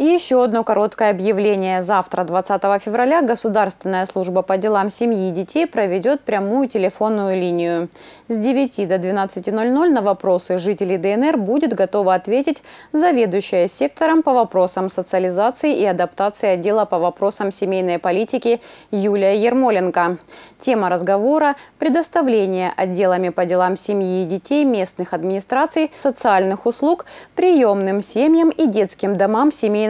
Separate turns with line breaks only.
И еще одно короткое объявление. Завтра, 20 февраля, Государственная служба по делам семьи и детей проведет прямую телефонную линию. С 9 до 12.00 на вопросы жителей ДНР будет готова ответить заведующая сектором по вопросам социализации и адаптации отдела по вопросам семейной политики Юлия Ермоленко. Тема разговора – предоставление отделами по делам семьи и детей местных администраций социальных услуг приемным семьям и детским домам семейной